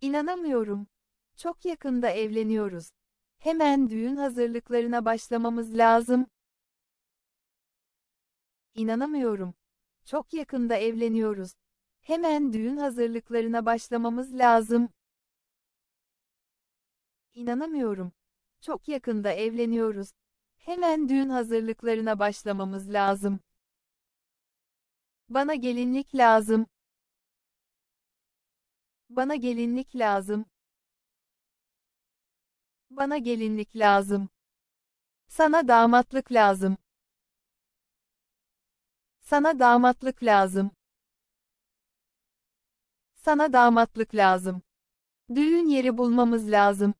İnanamıyorum. Çok yakında evleniyoruz. Hemen düğün hazırlıklarına başlamamız lazım. İnanamıyorum. Çok yakında evleniyoruz. Hemen düğün hazırlıklarına başlamamız lazım. İnanamıyorum. Çok yakında evleniyoruz. Hemen düğün hazırlıklarına başlamamız lazım. Bana gelinlik lazım. Bana gelinlik lazım. Bana gelinlik lazım. Sana damatlık lazım. Sana damatlık lazım. Sana damatlık lazım. Düğün yeri bulmamız lazım.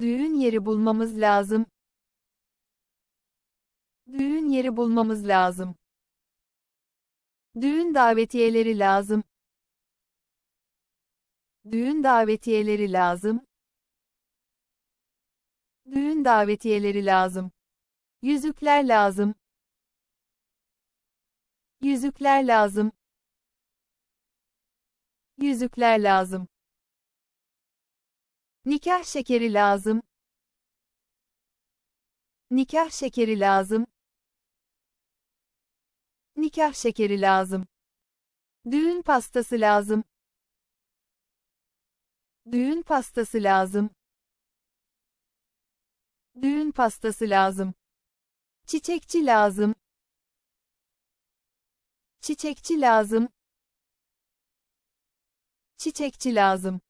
Düğün yeri bulmamız lazım. Düğün yeri bulmamız lazım. Düğün davetiyeleri lazım. Düğün davetiyeleri lazım. Düğün davetiyeleri lazım. Yüzükler lazım. Yüzükler lazım. Yüzükler lazım. Nikah şekeri lazım. Nikah şekeri lazım. Nikah şekeri lazım. Düğün pastası lazım. Düğün pastası lazım. Düğün pastası lazım. Çiçekçi lazım. Çiçekçi lazım. Çiçekçi lazım.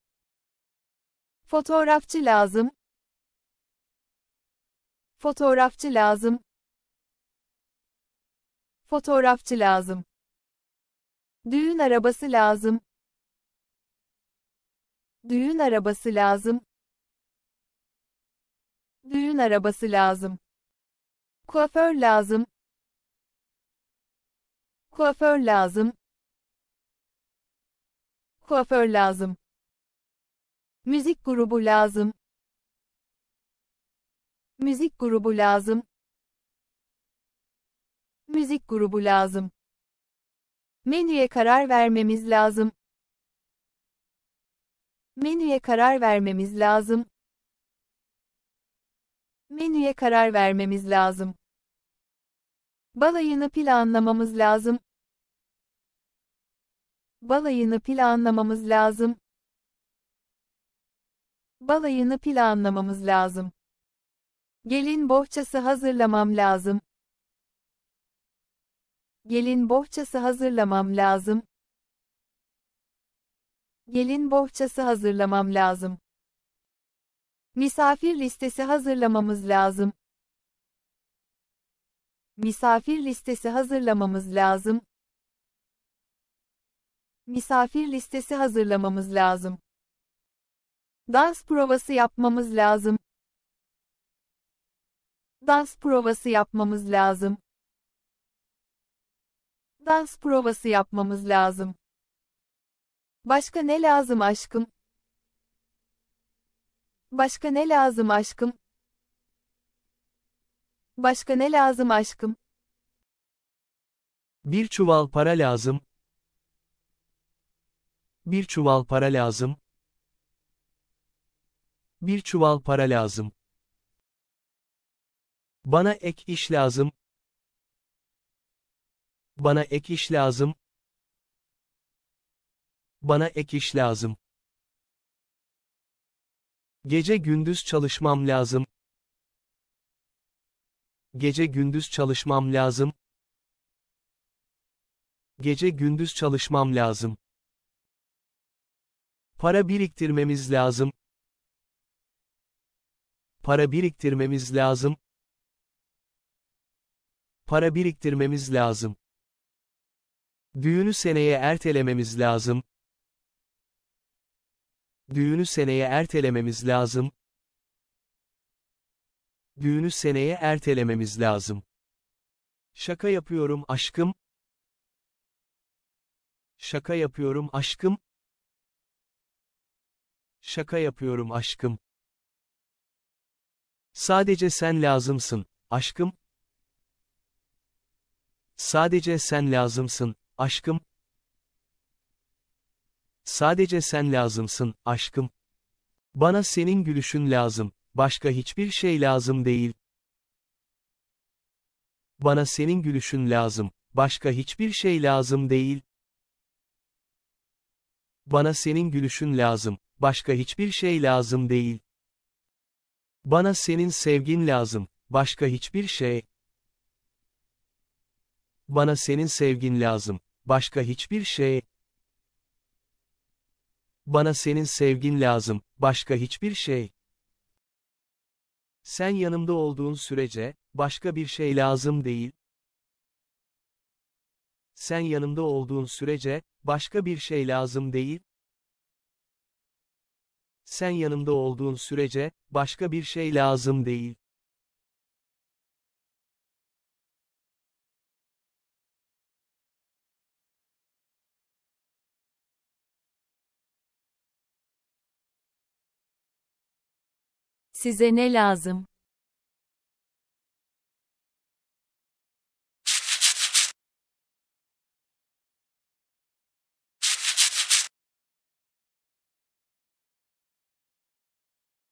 Fotoğrafçı lazım. Fotoğrafçı lazım. Fotoğrafçı lazım. Düğün arabası lazım. Düğün arabası lazım. Düğün arabası lazım. Kuaför lazım. Kuaför lazım. Kuaför lazım. Müzik grubu lazım. Müzik grubu lazım. Müzik grubu lazım. Menüye karar vermemiz lazım. Menüye karar vermemiz lazım. Menüye karar vermemiz lazım. Balayını planlamamız lazım. Balayını planlamamız lazım. Balayını planlamamız lazım. Gelin bohçası hazırlamam lazım. Gelin bohçası hazırlamam lazım. Gelin bohçası hazırlamam lazım. Misafir listesi hazırlamamız lazım. Misafir listesi hazırlamamız lazım. Misafir listesi hazırlamamız lazım. Dans provası yapmamız lazım. Dans provası yapmamız lazım. Dans provası yapmamız lazım. Başka ne lazım aşkım? Başka ne lazım aşkım? Başka ne lazım aşkım? Bir çuval para lazım. Bir çuval para lazım. Bir çuval para lazım. Bana ek iş lazım. Bana ek iş lazım bana ek iş lazım. Gece gündüz çalışmam lazım. Gece gündüz çalışmam lazım. Gece gündüz çalışmam lazım. Para biriktirmemiz lazım. Para biriktirmemiz lazım. Para biriktirmemiz lazım. Düğünü seneye ertelememiz lazım. Düğünü seneye ertelememiz lazım. Düğünü seneye ertelememiz lazım. Şaka yapıyorum aşkım. Şaka yapıyorum aşkım. Şaka yapıyorum aşkım. Sadece sen lazımsın, aşkım. Sadece sen lazımsın, aşkım. Sadece sen lazımsın, aşkım. Bana senin gülüşün lazım, başka hiçbir şey lazım değil. Bana senin gülüşün lazım, başka hiçbir şey lazım değil. Bana senin gülüşün lazım, başka hiçbir şey lazım değil. Bana senin sevgin lazım, başka hiçbir şey. Bana senin sevgin lazım, başka hiçbir şey. Bana senin sevgin lazım, başka hiçbir şey. Sen yanımda olduğun sürece, başka bir şey lazım değil. Sen yanımda olduğun sürece, başka bir şey lazım değil. Sen yanımda olduğun sürece, başka bir şey lazım değil. Size ne lazım?